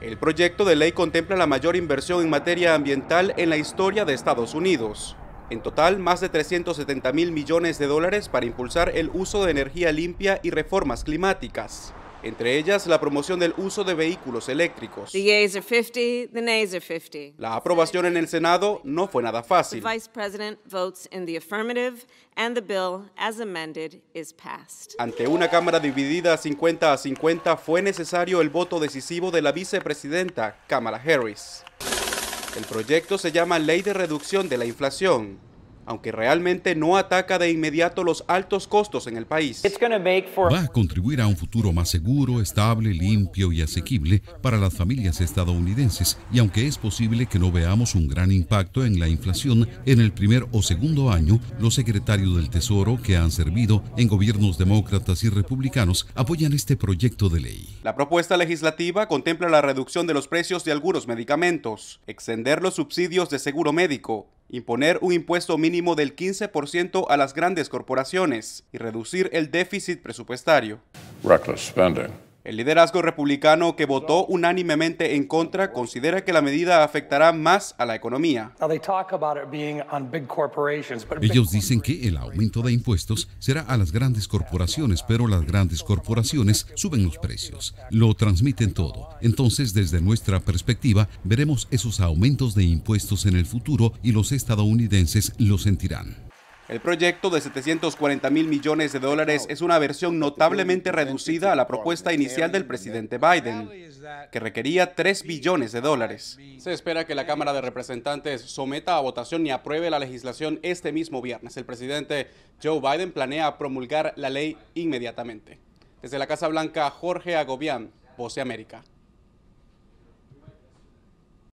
El proyecto de ley contempla la mayor inversión en materia ambiental en la historia de Estados Unidos. En total, más de 370 mil millones de dólares para impulsar el uso de energía limpia y reformas climáticas entre ellas la promoción del uso de vehículos eléctricos. La aprobación en el Senado no fue nada fácil. Ante una Cámara dividida 50 a 50 fue necesario el voto decisivo de la vicepresidenta Kamala Harris. El proyecto se llama Ley de Reducción de la Inflación aunque realmente no ataca de inmediato los altos costos en el país. Va a contribuir a un futuro más seguro, estable, limpio y asequible para las familias estadounidenses, y aunque es posible que no veamos un gran impacto en la inflación en el primer o segundo año, los secretarios del Tesoro que han servido en gobiernos demócratas y republicanos apoyan este proyecto de ley. La propuesta legislativa contempla la reducción de los precios de algunos medicamentos, extender los subsidios de seguro médico, imponer un impuesto mínimo del 15% a las grandes corporaciones y reducir el déficit presupuestario. El liderazgo republicano que votó unánimemente en contra considera que la medida afectará más a la economía. Ellos dicen que el aumento de impuestos será a las grandes corporaciones, pero las grandes corporaciones suben los precios, lo transmiten todo. Entonces, desde nuestra perspectiva, veremos esos aumentos de impuestos en el futuro y los estadounidenses lo sentirán. El proyecto de 740 mil millones de dólares es una versión notablemente reducida a la propuesta inicial del presidente Biden, que requería 3 billones de dólares. Se espera que la Cámara de Representantes someta a votación y apruebe la legislación este mismo viernes. El presidente Joe Biden planea promulgar la ley inmediatamente. Desde la Casa Blanca, Jorge Agobián, Voce América.